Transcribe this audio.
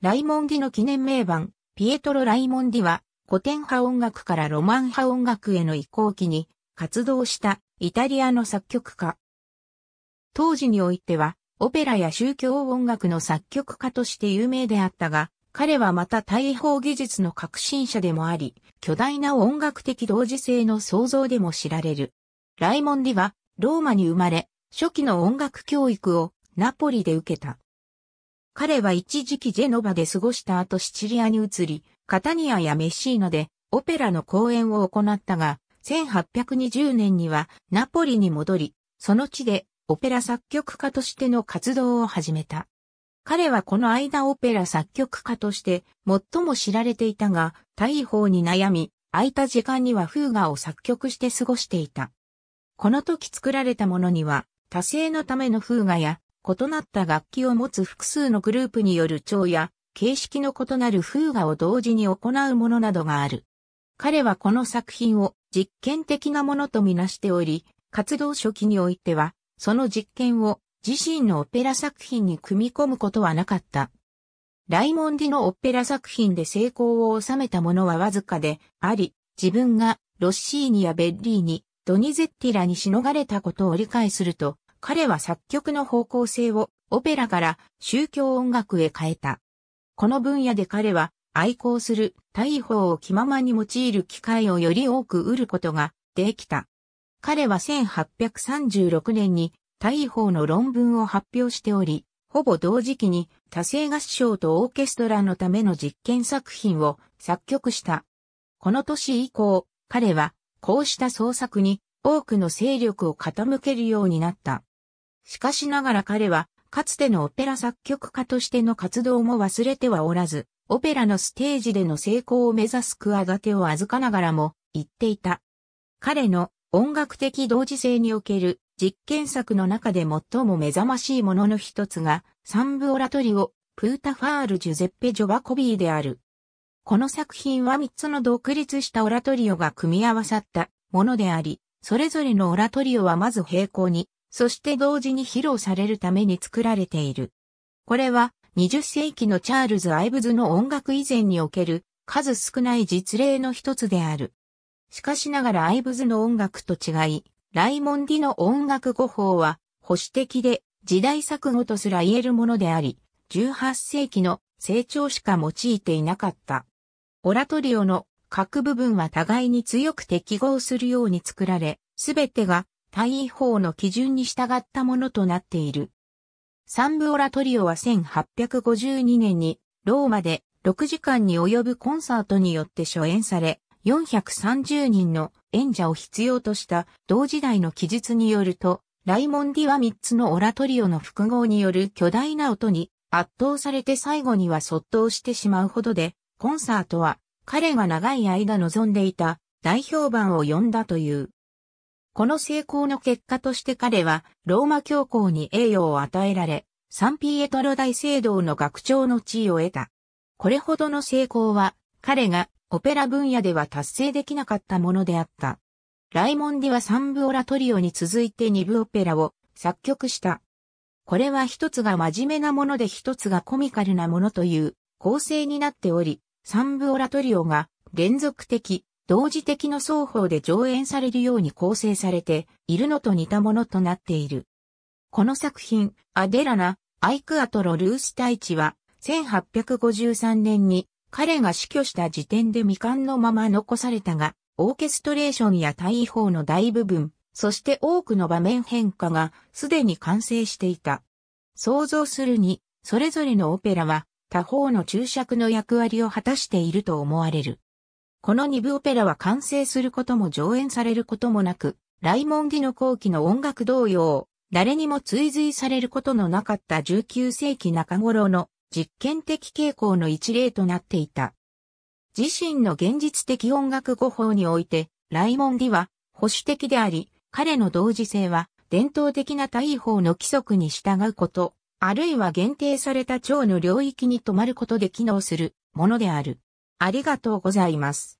ライモンディの記念名版、ピエトロ・ライモンディは、古典派音楽からロマン派音楽への移行期に活動したイタリアの作曲家。当時においては、オペラや宗教音楽の作曲家として有名であったが、彼はまた大砲技術の革新者でもあり、巨大な音楽的同時性の創造でも知られる。ライモンディは、ローマに生まれ、初期の音楽教育をナポリで受けた。彼は一時期ジェノバで過ごした後シチリアに移り、カタニアやメッシーナでオペラの公演を行ったが、1820年にはナポリに戻り、その地でオペラ作曲家としての活動を始めた。彼はこの間オペラ作曲家として最も知られていたが、大砲に悩み、空いた時間にはフーガを作曲して過ごしていた。この時作られたものには、多生のためのフーガや異なった楽器を持つ複数のグループによる調や、形式の異なる風画を同時に行うものなどがある。彼はこの作品を実験的なものとみなしており、活動初期においては、その実験を自身のオペラ作品に組み込むことはなかった。ライモンディのオペラ作品で成功を収めたものはわずかであり、自分がロッシーニやベッリーニ、ドニゼッティラにしのがれたことを理解すると、彼は作曲の方向性をオペラから宗教音楽へ変えた。この分野で彼は愛好する大砲を気ままに用いる機会をより多く得ることができた。彼は1836年に大砲の論文を発表しており、ほぼ同時期に多声合唱とオーケストラのための実験作品を作曲した。この年以降、彼はこうした創作に多くの勢力を傾けるようになった。しかしながら彼は、かつてのオペラ作曲家としての活動も忘れてはおらず、オペラのステージでの成功を目指すガテを預かながらも言っていた。彼の音楽的同時性における実験作の中で最も目覚ましいものの一つがサンブオラトリオ、プータファール・ジュゼッペ・ジョバコビーである。この作品は3つの独立したオラトリオが組み合わさったものであり、それぞれのオラトリオはまず平行にそして同時に披露されるために作られている。これは20世紀のチャールズ・アイブズの音楽以前における数少ない実例の一つである。しかしながらアイブズの音楽と違い、ライモンディの音楽語法は保守的で時代錯誤とすら言えるものであり、18世紀の成長しか用いていなかった。オラトリオの各部分は互いに強く適合するように作られ、すべてが大位法の基準に従ったものとなっている。サンブオラトリオは1852年にローマで6時間に及ぶコンサートによって初演され、430人の演者を必要とした同時代の記述によると、ライモンディは3つのオラトリオの複合による巨大な音に圧倒されて最後には卒倒してしまうほどで、コンサートは彼が長い間望んでいた大評判を呼んだという。この成功の結果として彼は、ローマ教皇に栄誉を与えられ、サンピエトロ大聖堂の学長の地位を得た。これほどの成功は、彼がオペラ分野では達成できなかったものであった。ライモンディは三部オラトリオに続いて二部オペラを作曲した。これは一つが真面目なもので一つがコミカルなものという構成になっており、三部オラトリオが連続的同時的の双方で上演されるように構成されているのと似たものとなっている。この作品、アデラナ、アイクアトロ・ルース大地は、1853年に彼が死去した時点で未完のまま残されたが、オーケストレーションや大法の大部分、そして多くの場面変化がすでに完成していた。想像するに、それぞれのオペラは他方の注釈の役割を果たしていると思われる。この二部オペラは完成することも上演されることもなく、ライモンディの後期の音楽同様、誰にも追随されることのなかった19世紀中頃の実験的傾向の一例となっていた。自身の現実的音楽語法において、ライモンディは保守的であり、彼の同時性は伝統的な対法の規則に従うこと、あるいは限定された腸の領域に止まることで機能するものである。ありがとうございます。